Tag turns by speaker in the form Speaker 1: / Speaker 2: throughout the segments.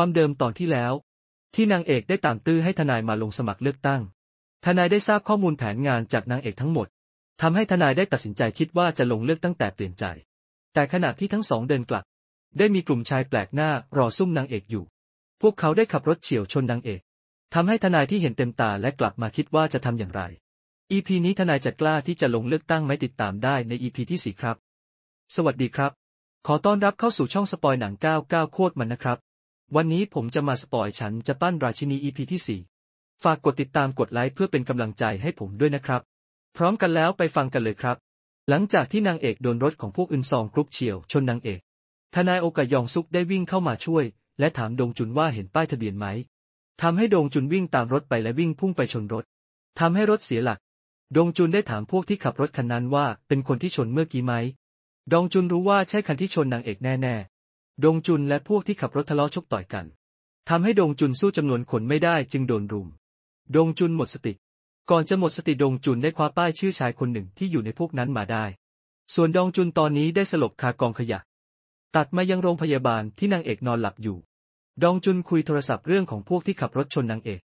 Speaker 1: ความเดิมตอนที่แล้ว ที่นางเอกได้ต่างตื้อให้ทนายมาลงสมัครเลือกตั้ง ทนายได้ทราบข้อมูลแผนงานจากนางเอกทั้งหมด ทำให้ทนายได้ตัดสินใจคิดว่าจะลงเลือกตั้งแต่เปลี่ยนใจ แต่ขณะที่ทั้งสองเดินกลับ ได้มีกลุ่มชายแปลกหน้ารอซุ่มนางเอกอยู่ พวกเขาได้ขับรถเฉียวชนนางเอก ทำให้ทนายที่เห็นเต็มตาและกลับมาคิดว่าจะทำอย่างไร EP นี้ทนายจะกล้าที่จะลงเลือกตั้งไม่ติดตามได้ใน EP ที่4ครับสวัสดีครับ ขอต้อนรับเข้าสู่ช่องสปอยหนัง 99 โคตรมันนะครับวันนี้ผมจะมาสปอยฉันจะปั้นราชินี EP ที่ 4 ฝากกดติดตามกดไลค์เพื่อเป็นกำลังใจให้ผมด้วยนะครับ พร้อมกันแล้วไปฟังกันเลยครับ หลังจากที่นางเอกโดนรถของพวกอึนซองกรุ๊ปเฉียว ชนนางเอก ทนายโอกะยองซุกได้วิ่งเข้ามาช่วย และถามดงจุนว่าเห็นป้ายทะเบียนไหม ทำให้ดงจุนวิ่งตามรถไปและวิ่งพุ่งไปชนรถทำให้รถเสียหลัก ดงจุนได้ถามพวกที่ขับรถคันนั้นว่าเป็นคนที่ชนเมื่อกี้ไหม ดงจุนรู้ว่าใช่คันที่ชนนางเอกแน่ดงจุนและพวกที่ขับรถทะเลาะชกต่อยกันทำให้ดงจุนสู้จำนวนคนไม่ได้จึงโดนรุม ดงจุนหมดสติ ก่อนจะหมดสติดงจุนได้คว้าป้ายชื่อชายคนหนึ่งที่อยู่ในพวกนั้นมาได้ ส่วนดงจุนตอนนี้ได้สลบคากองขยะ ตัดมายังโรงพยาบาลที่นางเอกนอนหลับอยู่ดงจุนคุยโทรศัพท์เรื่องของพวกที่ขับรถชนนางเอก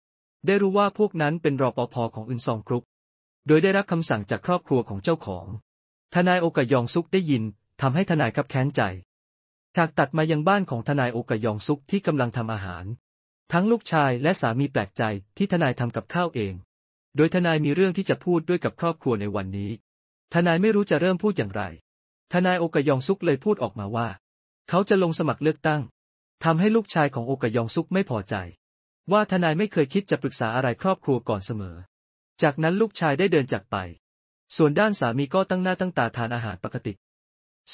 Speaker 1: ได้รู้ว่าพวกนั้นเป็นรอปอพอของอึนซองครุบปโดยได้รับคำสั่งจากครอบครัวของเจ้าของ ทนายโอกะยองซุกได้ยินทำให้ทนายขับแค้นใจฉากตัดมายังบ้านของทนายโอกะยองซุกที่กำลังทำอาหาร ทั้งลูกชายและสามีแปลกใจที่ทนายทำกับข้าวเอง โดยทนายมีเรื่องที่จะพูดด้วยกับครอบครัวในวันนี้ ทนายไม่รู้จะเริ่มพูดอย่างไรทนายโอกะยองซุกเลยพูดออกมาว่า เขาจะลงสมัครเลือกตั้งทำให้ลูกชายของโอกะยองซุกไม่พอใจ ว่าทนายไม่เคยคิดจะปรึกษาอะไรครอบครัวก่อนเสมอ จากนั้นลูกชายได้เดินจากไป ส่วนด้านสามีก็ตั้งหน้าตั้งตาทานอาหารปกติ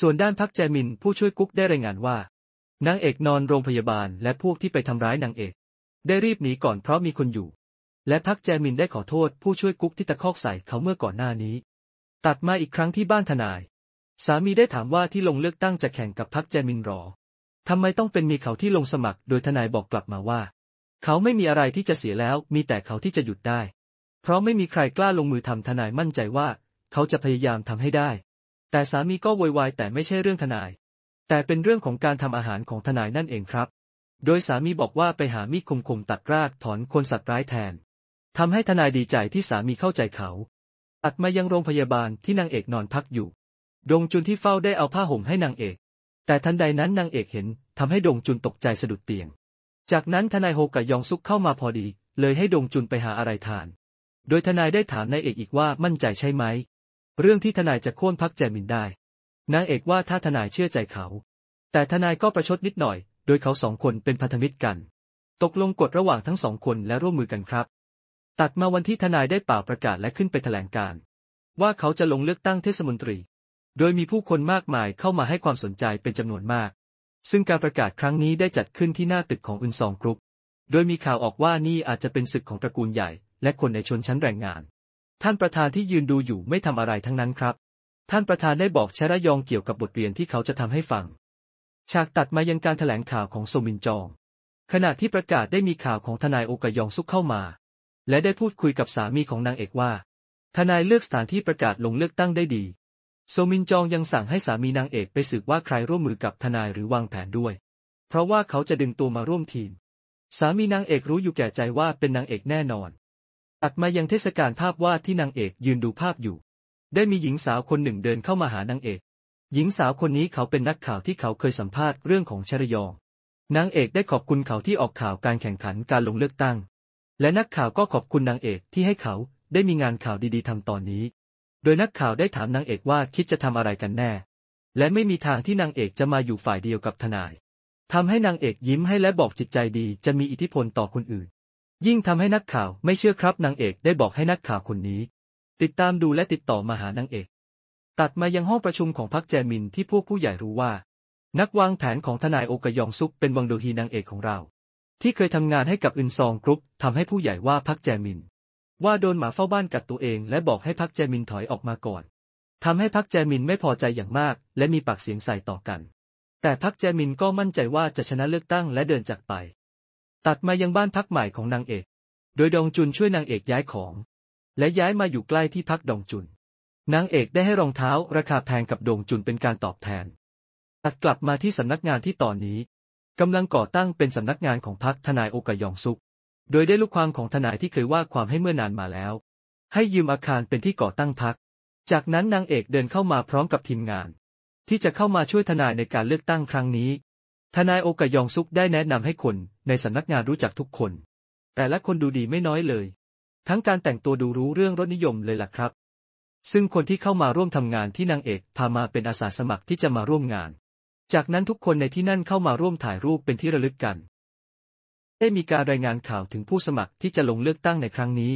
Speaker 1: ส่วนด้านพักแจมินผู้ช่วยกุ๊กได้รายงานว่านางเอกนอนโรงพยาบาลและพวกที่ไปทำร้ายนางเอก ได้รีบหนีก่อนเพราะมีคนอยู่ และพักแจมินได้ขอโทษ ผู้ช่วยกุ๊กที่ตะคอกใส่เขาเมื่อก่อนหน้านี้ ตัดมาอีกครั้งที่บ้านทนาย สามีได้ถามว่าที่ลงเลือกตั้งจะแข่งกับพักแจมินหรอทำไมต้องเป็นมีเขาที่ลงสมัคร โดยทนายบอกกลับมาว่า เขาไม่มีอะไรที่จะเสียแล้ว มีแต่เขาที่จะหยุดได้ เพราะไม่มีใครกล้าลงมือทำทนายมั่นใจว่า เขาจะพยายามทำให้ได้แต่สามีก็วอยวายแต่ไม่ใช่เรื่องทนาย แต่เป็นเรื่องของการทำอาหารของทนายนั่นเองครับ โดยสามีบอกว่าไปหามีดคมๆตัดราก ถอนคนสัตว์ร้ายแทนทำให้ทนายดีใจที่สามีเข้าใจเขาอัดมายังโรงพยาบาลที่นางเอกนอนพักอยู่ ดงจุนที่เฝ้าได้เอาผ้าห่มให้นางเอก แต่ทันใดนั้นนางเอกเห็นทำให้ดงจุนตกใจสะดุดเตียง จากนั้นทนายโฮกับยองซุกเข้ามาพอดี เลยให้ดงจุนไปหาอะไรทาน โดยทนายได้ถามนายเอกอีกว่ามั่นใจใช่ไหมเรื่องที่ทนายจะโค่นพักแจมินได้นางเอกว่าถ้าทนายเชื่อใจเขา แต่ทนายก็ประชดนิดหน่อย โดยเขาสองคนเป็นพันธมิตรกัน ตกลงกฎระหว่างทั้งสองคนและร่วมมือกันครับ ตัดมาวันที่ทนายได้ป่าประกาศและขึ้นไปแถลงการ ว่าเขาจะลงเลือกตั้งเทศมนตรี โดยมีผู้คนมากมายเข้ามาให้ความสนใจเป็นจำนวนมาก ซึ่งการประกาศครั้งนี้ได้จัดขึ้นที่หน้าตึกของอุนซองกรุ๊ป โดยมีข่าวออกว่านี่อาจจะเป็นศึกของตระกูลใหญ่และคนในชนชั้นแรงงานท่านประธานที่ยืนดูอยู่ไม่ทำอะไรทั้งนั้นครับ ท่านประธานได้บอกชระยองเกี่ยวกับบทเรียนที่เขาจะทำให้ฟัง ฉากตัดมายังการถแถลงข่าวของโซมินจอง ขณะที่ประกาศได้มีข่าวของทนายโอกยองซุกเข้ามา และได้พูดคุยกับสามีของนางเอกว่า ทนายเลือกสถานที่ประกาศลงเลือกตั้งได้ดี โซมินจองยังสั่งให้สามีนางเอกไปสืบว่าใครร่วมมือกับทนายหรือวางแผนด้วย เพราะว่าเขาจะดึงตัวมาร่วมทีมสามีนางเอกรู้อยู่แก่ใจว่าเป็นนางเอกแน่นอนตัดมายังเทศกาลภาพวาดที่นางเอกยืนดูภาพอยู่ ได้มีหญิงสาวคนหนึ่งเดินเข้ามาหานางเอก หญิงสาวคนนี้เขาเป็นนักข่าวที่เขาเคยสัมภาษณ์เรื่องของชรยองนางเอกได้ขอบคุณเขาที่ออกข่าวการแข่งขันการลงเลือกตั้ง และนักข่าวก็ขอบคุณนางเอกที่ให้เขาได้มีงานข่าวดี ๆทำตอนนี้ โดยนักข่าวได้ถามนางเอกว่าคิดจะทำอะไรกันแน่ และไม่มีทางที่นางเอกจะมาอยู่ฝ่ายเดียวกับทนายทำให้นางเอกยิ้มให้และบอกจิตใจดี จะมีอิทธิพลต่อคนอื่นยิ่งทำให้นักข่าวไม่เชื่อครับนางเอกได้บอกให้นักข่าวคนนี้ ติดตามดูและติดต่อมาหานางเอก ตัดมายังห้องประชุมของพรรคแจมินที่พวกผู้ใหญ่รู้ว่า นักวางแผนของทนายโอกยองซุกเป็นวังโดฮีนางเอกของเรา ที่เคยทำงานให้กับอึนซองกรุ๊ปทำให้ผู้ใหญ่ว่าพักแจมิน ว่าโดนหมาเฝ้าบ้านกัดตัวเอง และบอกให้พักแจมินถอยออกมาก่อนทำให้พักแจมินไม่พอใจอย่างมาก และมีปากเสียงใส่ต่อกัน แต่พักแจมินก็มั่นใจว่าจะชนะเลือกตั้งและเดินจากไปตัดมายังบ้านพักใหม่ของนางเอก โดยดองจุนช่วยนางเอกย้ายของ และย้ายมาอยู่ใกล้ที่พักดองจุน นางเอกได้ให้รองเท้า ราคาแพงกับดองจุนเป็นการตอบแทนตัดกลับมาที่สำนักงานที่ตอนนี้กำลังก่อตั้งเป็นสำนักงานของพักทนายโอกยองซุกโดยได้ลูกความของทนายที่เคยว่าความให้เมื่อนานมาแล้ว ให้ยืมอาคารเป็นที่ก่อตั้งพัก จากนั้นนางเอกเดินเข้ามาพร้อมกับทีมงาน ที่จะเข้ามาช่วยทนายในการเลือกตั้งครั้งนี้ทนายโอกะยองซุกได้แนะนำให้คน ในสานักงานรู้จักทุกคน แต่ละคนดูดีไม่น้อยเลย ทั้งการแต่งตัวดูรู้เรื่องรสนิยมเลยล่ะครับ ซึ่งคนที่เข้ามาร่วมทำงานที่นางเอกพามาเป็นอาสาสมัครที่จะมาร่วมงาน จากนั้นทุกคนในที่นั่นเข้ามาร่วมถ่ายรูปเป็นที่ระลึกกันได้มีการรายงานข่าวถึงผู้สมัครที่จะลงเลือกตั้งในครั้งนี้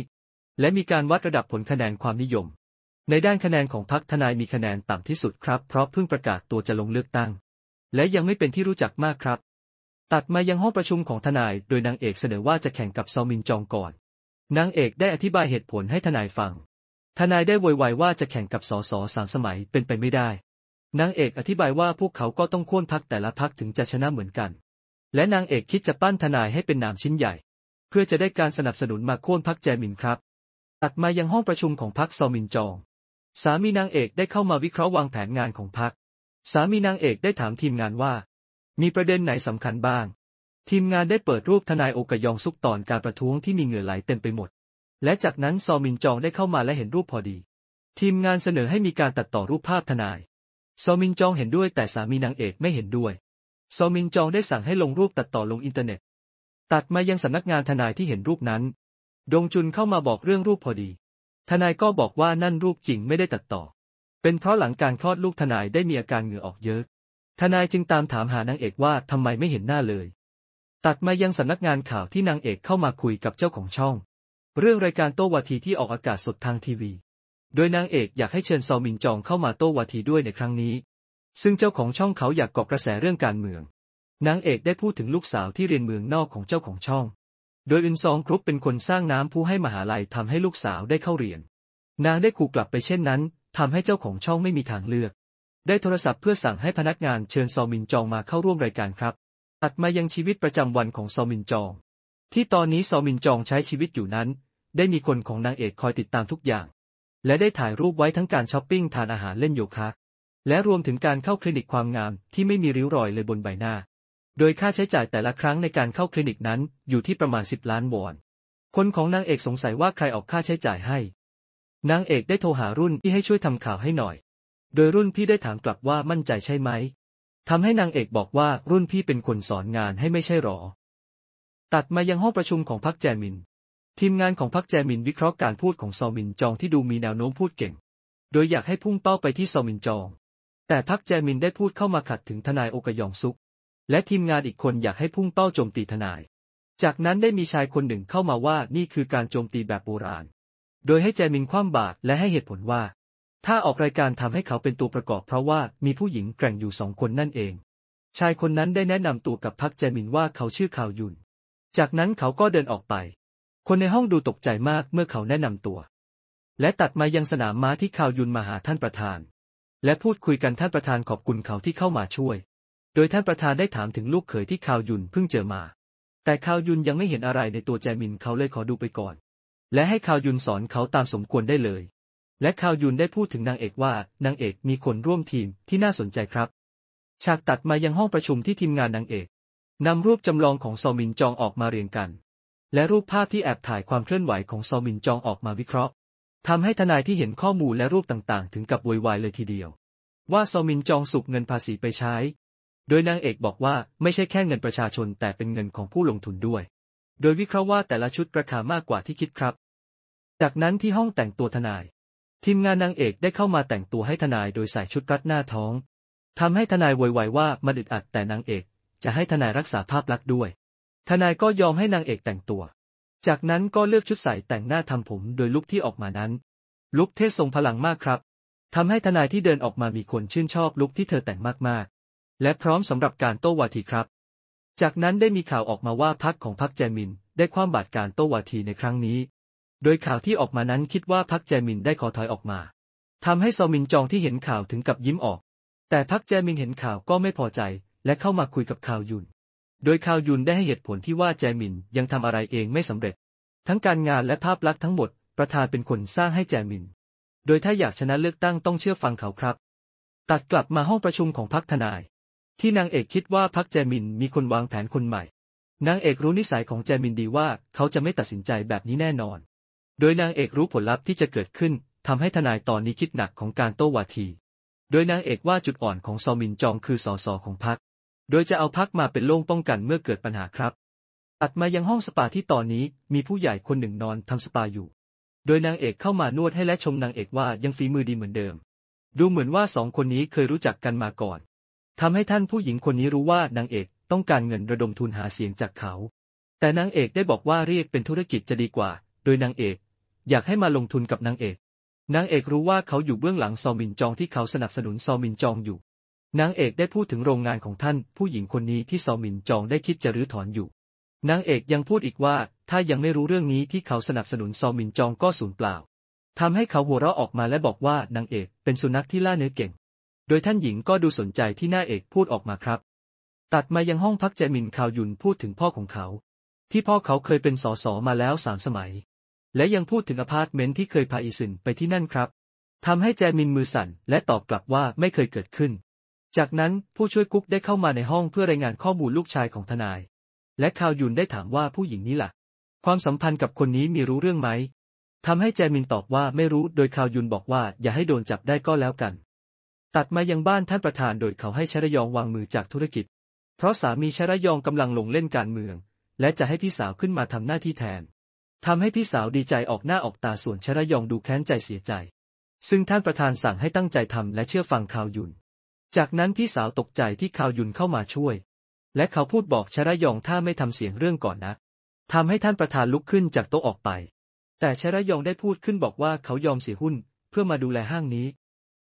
Speaker 1: และมีการวัดระดับผลคะแนนความนิยม ในด้านคะแนนของพรรคทนายมีคะแนนต่ำที่สุดครับ เพราะเพิ่งประกาศตัวจะลงเลือกตั้งและยังไม่เป็นที่รู้จักมากครับ ตัดมายังห้องประชุมของทนายโดยนางเอกเสนอว่าจะแข่งกับซอมินจองก่อนนางเอกได้อธิบายเหตุผลให้ทนายฟัง ทนายได้โวยวายว่าจะแข่งกับสอสอสามสมัยเป็นไปไม่ได้นางเอกอธิบายว่าพวกเขาก็ต้องค้นพักแต่ละพักถึงจะชนะเหมือนกัน และนางเอกคิดจะปั้นทนายให้เป็นนามชิ้นใหญ่ เพื่อจะได้การสนับสนุนมาค้นพักแจมินครับตัดมายังห้องประชุมของพักซอมินจอง สามีนางเอกได้เข้ามาวิเคราะห์วางแผนงานของพักสามีนางเอกได้ถามทีมงานว่า มีประเด็นไหนสำคัญบ้าง ทีมงานได้เปิดรูปทนายโอกยองซุกตอนการประท้วงที่มีเหงื่อไหลเต็มไปหมด และจากนั้นซอมินจองได้เข้ามาและเห็นรูปพอดี ทีมงานเสนอให้มีการตัดต่อรูปภาพทนาย ซอมินจองเห็นด้วยแต่สามีนางเอกไม่เห็นด้วย ซอมินจองได้สั่งให้ลงรูปตัดต่อลงอินเทอร์เน็ต ตัดมายังสำนักงานทนายที่เห็นรูปนั้น ดงจุนเข้ามาบอกเรื่องรูปพอดี ทนายก็บอกว่านั่นรูปจริงไม่ได้ตัดต่อเป็นเพราะหลังการคลอดลูกทนายได้มีอาการเหงื่อออกเยอะ ทนายจึงตามถามหานางเอกว่าทำไมไม่เห็นหน้าเลย ตัดมายังสำนักงานข่าวที่นางเอกเข้ามาคุยกับเจ้าของช่อง เรื่องรายการโต้วาทีที่ออกอากาศสดทางทีวี โดยนางเอกอยากให้เชิญซอมินจองเข้ามาโต้วาทีด้วยในครั้งนี้ ซึ่งเจ้าของช่องเขาอยากเกาะกระแสเรื่องการเมืองนางเอกได้พูดถึงลูกสาวที่เรียนเมืองนอกของเจ้าของช่อง โดยอินซองครุปเป็นคนสร้างน้ำผู้ให้มหาลัยทำให้ลูกสาวได้เข้าเรียน นางได้ขู่กลับไปเช่นนั้นทำให้เจ้าของช่องไม่มีทางเลือก ได้โทรศัพท์เพื่อสั่งให้พนักงานเชิญซอมินจองมาเข้าร่วมรายการครับตัดมายังชีวิตประจำวันของซอมินจอง ที่ตอนนี้ซอมินจองใช้ชีวิตอยู่นั้น ได้มีคนของนางเอกคอยติดตามทุกอย่าง และได้ถ่ายรูปไว้ทั้งการช้อปปิ้งทานอาหารเล่นโยคะ และรวมถึงการเข้าคลินิกความงาม ที่ไม่มีริ้วรอยเลยบนใบหน้า โดยค่าใช้จ่ายแต่ละครั้งในการเข้าคลินิกนั้น อยู่ที่ประมาณ10ล้านวอน คนของนางเอกสงสัยว่าใครออกค่าใช้จ่ายให้นางเอกได้โทรหารุ่นพี่ให้ช่วยทำข่าวให้หน่อย โดยรุ่นพี่ได้ถามกลับว่ามั่นใจใช่ไหม ทำให้นางเอกบอกว่ารุ่นพี่เป็นคนสอนงานให้ไม่ใช่หรอ ตัดมายังห้องประชุมของพักแจมิน ทีมงานของพักแจมินวิเคราะห์การพูดของซอมินจองที่ดูมีแนวโน้มพูดเก่ง โดยอยากให้พุ่งเป้าไปที่ซอมินจอง แต่พักแจมินได้พูดเข้ามาขัดถึงทนายโอกยองซุก และทีมงานอีกคนอยากให้พุ่งเป้าโจมตีทนาย จากนั้นได้มีชายคนหนึ่งเข้ามาว่านี่คือการโจมตีแบบโบราณโดยให้แจมินคว่ำบาตรและให้เหตุผลว่า ถ้าออกรายการทำให้เขาเป็นตัวประกอบเพราะว่ามีผู้หญิงแกร่งอยู่สองคนนั่นเอง ชายคนนั้นได้แนะนำตัวกับพักแจมินว่าเขาชื่อข่าวยุน จากนั้นเขาก็เดินออกไป คนในห้องดูตกใจมากเมื่อเขาแนะนำตัว และตัดมายังสนามม้าที่ข่าวยุนมาหาท่านประธาน และพูดคุยกันท่านประธานขอบคุณเขาที่เข้ามาช่วย โดยท่านประธานได้ถามถึงลูกเขยที่ข่าวยุนเพิ่งเจอมา แต่ข่าวยุนยังไม่เห็นอะไรในตัวแจมินเขาเลยขอดูไปก่อนและให้คาวยุนสอนเขาตามสมควรได้เลย และคาวยุนได้พูดถึงนางเอกว่านางเอกมีคนร่วมทีมที่น่าสนใจครับ ฉากตัดมายังห้องประชุมที่ทีมงานนางเอกนำรูปจำลองของซอมินจองออกมาเรียงกัน และรูปภาพที่แอบถ่ายความเคลื่อนไหวของซอมินจองออกมาวิเคราะห์ทำให้ทนายที่เห็นข้อมูลและรูปต่างๆ ถึงกับวุ่นวายเลยทีเดียว ว่าซอมินจองสุกเงินภาษีไปใช้ โดยนางเอกบอกว่าไม่ใช่แค่เงินประชาชนแต่เป็นเงินของผู้ลงทุนด้วยโดยวิเคราะห์ว่าแต่ละชุดราคามากกว่าที่คิดครับ จากนั้นที่ห้องแต่งตัวทนายทีมงานนางเอกได้เข้ามาแต่งตัวให้ทนายโดยใส่ชุดรัดหน้าท้อง ทำให้ทนายวอยวายว่ามันอึดอัดแต่นางเอกจะให้ทนายรักษาภาพลักษณ์ด้วย ทนายก็ยอมให้นางเอกแต่งตัว จากนั้นก็เลือกชุดใส่แต่งหน้าทำผม โดยลุคที่ออกมานั้น ลุคเทศทรงพลังมากครับ ทำให้ทนายที่เดินออกมามีคนชื่นชอบลุคที่เธอแต่งมาก ๆ และพร้อมสำหรับการโต้วาทีครับจากนั้นได้มีข่าวออกมาว่าพักของพักแจมิน ได้ความบาดการโต้วาทีในครั้งนี้ โดยข่าวที่ออกมานั้นคิดว่าพักแจมินได้ขอถอยออกมา ทำให้ซอมินจองที่เห็นข่าวถึงกับยิ้มออก แต่พักแจมินเห็นข่าวก็ไม่พอใจ และเข้ามาคุยกับข่าวยุน โดยข่าวยุนได้ให้เหตุผลที่ว่าแจมินยังทำอะไรเองไม่สำเร็จ ทั้งการงานและภาพลักษณ์ทั้งหมดประธานเป็นคนสร้างให้แจมิน โดยถ้าอยากชนะเลือกตั้งต้องเชื่อฟังเขาครับ ตัดกลับมาห้องประชุมของพักทนายที่นางเอกคิดว่าพักแจมินมีคนวางแผนคนใหม่ นางเอกรู้นิสัยของแจมินดีว่า เขาจะไม่ตัดสินใจแบบนี้แน่นอน โดยนางเอกรู้ผลลัพธ์ที่จะเกิดขึ้น ทำให้ทนายตอนนี้คิดหนักของการโต้วาที โดยนางเอกว่าจุดอ่อนของซอมินจองคือสอสอของพัก โดยจะเอาพักมาเป็นโล่งป้องกันเมื่อเกิดปัญหาครับ อัดมายังห้องสปาที่ตอนนี้มีผู้ใหญ่คนหนึ่งนอนทำสปาอยู่ โดยนางเอกเข้ามานวดให้และชมนางเอกว่ายังฝีมือดีเหมือนเดิม ดูเหมือนว่าสองคนนี้เคยรู้จักกันมาก่อนทำให้ท่านผู้หญิงคนนี้รู้ว่านางเอกต้องการเงินระดมทุนหาเสียงจากเขา แต่นางเอกได้บอกว่าเรียกเป็นธุรกิจจะดีกว่า โดยนางเอก อยากให้มาลงทุนกับนางเอก นางเอกรู้ว่าเขาอยู่เบื้องหลังซอมินจองที่เขาสนับสนุนซอมินจองอยู่ นางเอกได้พูดถึงโรงงานของท่านผู้หญิงคนนี้ที่ซอมินจองได้คิดจะรื้อถอนอยู่ นางเอกยังพูดอีกว่า ถ้ายังไม่รู้เรื่องนี้ที่เขาสนับสนุนซอมินจองก็สูญเปล่าทำให้เขาหัวเราะออกมาและบอกว่านางเอก เป็นสุนัขที่ล่าเนื้อเก่งโดยท่านหญิงก็ดูสนใจที่หน้าเอกพูดออกมาครับ ตัดมายังห้องพักแจมินคาวยุนพูดถึงพ่อของเขา ที่พ่อเขาเคยเป็นสสมาแล้วสามสมัย และยังพูดถึงอพาร์ตเมนต์ที่เคยพาอีซินไปที่นั่นครับ ทำให้แจมินมือสั่น และตอบกลับว่าไม่เคยเกิดขึ้น จากนั้นผู้ช่วยกุ๊กได้เข้ามาในห้องเพื่อรายงานข้อมูลลูกชายของทนาย และคาวยุนได้ถามว่าผู้หญิงนี้ละ่ะความสัมพันธ์กับคนนี้มีรู้เรื่องไหมทำให้แจมินตอบว่าไม่รู้ โดยคาวยุนบอกว่าอย่าให้โดนจับได้ก็แล้วกันตัดมายังบ้านท่านประธานโดยเขาให้ชรยองวางมือจากธุรกิจ เพราะสามีชรยองกำลังลงเล่นการเมือง และจะให้พี่สาวขึ้นมาทำหน้าที่แทนทำให้พี่สาวดีใจออกหน้าออกตาส่วนชรยองดูแค้นใจเสียใจ ซึ่งท่านประธานสั่งให้ตั้งใจทำและเชื่อฟังข่าวยุนจากนั้นพี่สาวตกใจที่ข่าวยุนเข้ามาช่วย และเขาพูดบอกชรยองถ้าไม่ทำเสียงเรื่องก่อนนะทำให้ท่านประธานลุกขึ้นจากโต๊ะออกไป แต่ชรยองได้พูดขึ้นบอกว่าเขายอมเสียหุ้น เพื่อมาดูแลห้างนี้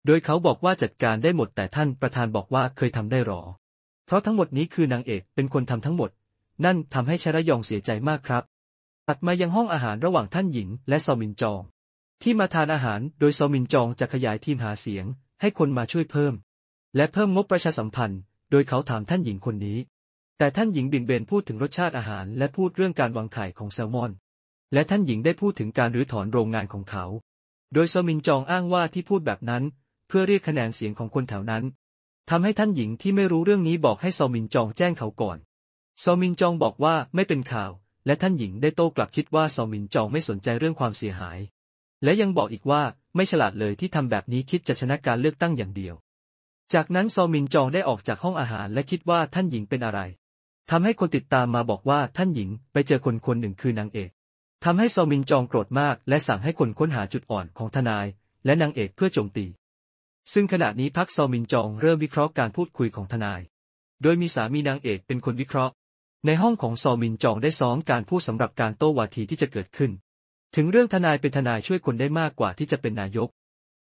Speaker 1: โดยเขาบอกว่าจัดการได้หมดแต่ท่านประธานบอกว่าเคยทำได้หรอ เพราะทั้งหมดนี้คือนางเอกเป็นคนทำทั้งหมด นั่นทำให้ชระยองเสียใจมากครับตัดมายังห้องอาหารระหว่างท่านหญิง และซอมินจอง ที่มาทานอาหารโดยซอมินจองจะขยายทีมหาเสียง ให้คนมาช่วยเพิ่ม และเพิ่มงบประชาสัมพันธ์ โดยเขาถามท่านหญิงคนนี้ แต่ท่านหญิงบิ่งเบนพูดถึงรสชาติอาหาร และพูดเรื่องการวางไข่ของแซลมอน และท่านหญิงได้พูดถึงการรื้อถอนโรงงานของเขา โดยซอมินจองอ้างว่าที่พูดแบบนั้นเพื่อเรียกคะแนนเสียงของคนแถวนั้น ทำให้ท่านหญิงที่ไม่รู้เรื่องนี้บอกให้ซอมินจองแจ้งเขาก่อน ซอมินจองบอกว่าไม่เป็นข่าว และท่านหญิงได้โต้กลับคิดว่าซอมินจองไม่สนใจเรื่องความเสียหาย และยังบอกอีกว่าไม่ฉลาดเลยที่ทำแบบนี้คิดจะชนะการเลือกตั้งอย่างเดียว จากนั้นซอมินจองได้ออกจากห้องอาหาร และคิดว่าท่านหญิงเป็นอะไรทำให้คนติดตามมาบอกว่าท่านหญิง ไปเจอคนคนหนึ่งคือนางเอกทำให้ซอมินจองโกรธมาก และสั่งให้คนค้นหาจุดอ่อนของทนาย และนางเอกเพื่อโจมตีซึ่งขณะนี้พักซอมินจองเริ่ม วิเคราะห์การพูดคุยของทนาย โดยมีสามีนางเอกเป็นคนวิเคราะห์ ในห้องของซอมินจองได้ซ้อมการพูดสำหรับการโต้วาทีที่จะเกิดขึ้น ถึงเรื่องทนายเป็นทนายช่วยคนได้มากกว่าที่จะเป็นนายก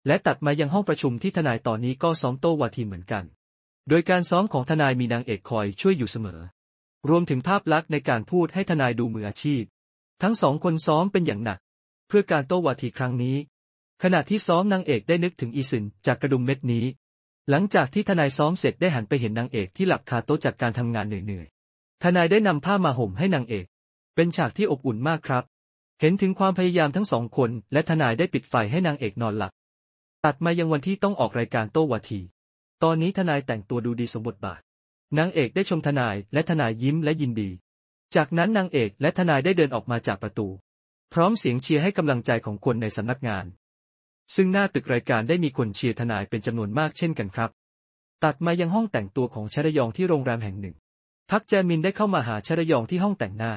Speaker 1: และตัดมายังห้องประชุมที่ทนายตอนนี้ก็ซ้อมโต้วาทีเหมือนกัน โดยการซ้อมของทนายมีนางเอกคอยช่วยอยู่เสมอ รวมถึงภาพลักษณ์ในการพูดให้ทนายดูมืออาชีพ ทั้งสองคนซ้อมเป็นอย่างหนัก เพื่อการโต้วาทีครั้งนี้ขณะที่ซ้อมนางเอกได้นึกถึงอีซึนจากกระดุมเม็ดนี้ หลังจากที่ทนายซ้อมเสร็จได้หันไปเห็นนางเอกที่หลับคาโต๊ะจากการทำงานเหนื่อยๆทนายได้นำผ้ามาห่มให้นางเอก เป็นฉากที่อบอุ่นมากครับ เห็นถึงความพยายามทั้งสองคน และทนายได้ปิดไฟให้นางเอกนอนหลับ ตัดมายังวันที่ต้องออกรายการโต้วาที ตอนนี้ทนายแต่งตัวดูดีสมบทบาทนางเอกได้ชมทนาย และทนายยิ้มและยินดี จากนั้นนางเอกและทนายได้เดินออกมาจากประตู พร้อมเสียงเชียร์ให้กำลังใจของคนในสำนักงานซึ่งหน้าตึกรายการได้มีคนเชียร์ทนายเป็นจำนวนมากเช่นกันครับ ตัดมายังห้องแต่งตัวของชรยองที่โรงแรมแห่งหนึ่ง พักแจมินได้เข้ามาหาชรยองที่ห้องแต่งหน้า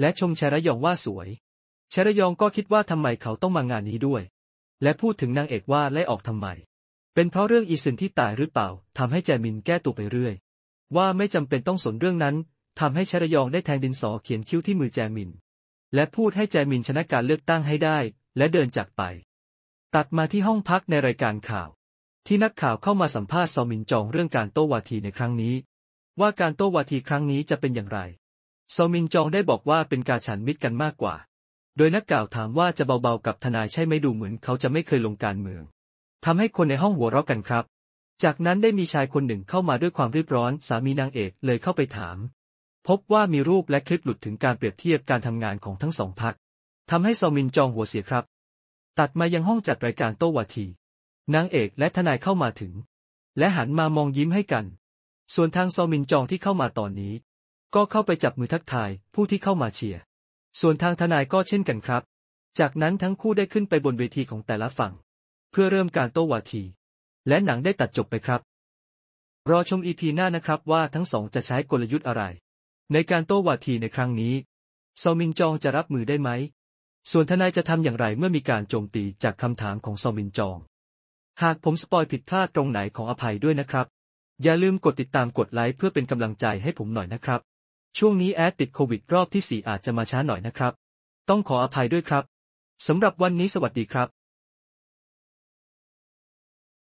Speaker 1: และชมชรยองว่าสวยชรยองก็คิดว่าทำไมเขาต้องมางานนี้ด้วย และพูดถึงนางเอกว่าไล่ออกทำไม เป็นเพราะเรื่องอีสินที่ตายหรือเปล่าทำให้แจมินแก้ตัวไปเรื่อยว่าไม่จำเป็นต้องสนเรื่องนั้นทำให้ชรยองได้แทงดินสอเขียนคิ้วที่มือแจมิน และพูดให้แจมินชนะการเลือกตั้งให้ได้และเดินจากไปตัดมาที่ห้องพักในรายการข่าว ที่นักข่าวเข้ามาสัมภาษณ์ซอมินจองเรื่องการโต้วาทีในครั้งนี้ ว่าการโต้วาทีครั้งนี้จะเป็นอย่างไรซอมินจองได้บอกว่าเป็นการฉันมิตรกันมากกว่า โดยนักข่าวถามว่าจะเบาๆกับทนายใช่ไหมดูเหมือนเขาจะไม่เคยลงการเมือง ทำให้คนในห้องหัวเราะกันครับ จากนั้นได้มีชายคนหนึ่งเข้ามาด้วยความรีบร้อนสามีนางเอกเลยเข้าไปถาม พบว่ามีรูปและคลิปหลุดถึงการเปรียบเทียบการทำงานของทั้งสองพักทำให้ซอมินจองหัวเสียครับตัดมายังห้องจัดรายการโต้วาทีนางเอกและทนายเข้ามาถึง และหันมามองยิ้มให้กัน ส่วนทางซอมินจองที่เข้ามาตอนนี้ ก็เข้าไปจับมือทักทายผู้ที่เข้ามาเชียร์ส่วนทางทนายก็เช่นกันครับ จากนั้นทั้งคู่ได้ขึ้นไปบนเวทีของแต่ละฝั่ง เพื่อเริ่มการโต้วาที และหนังได้ตัดจบไปครับรอชมอีพีหน้านะครับว่าทั้งสองจะใช้กลยุทธ์อะไร ในการโต้วาทีในครั้งนี้ ซอมินจองจะรับมือได้ไหมส่วนทนายจะทำอย่างไรเมื่อมีการโจมตีจากคำถามของซอมินจอง หากผมสปอยผิดพลาดตรงไหนของอภัยด้วยนะครับ อย่าลืมกดติดตามกดไลค์เพื่อเป็นกำลังใจให้ผมหน่อยนะครับ ช่วงนี้แอดติดโควิดรอบที่ 4 อาจจะมาช้าหน่อยนะครับ ต้องขออภัยด้วยครับ สำหรับวันนี้สวัสดีครับ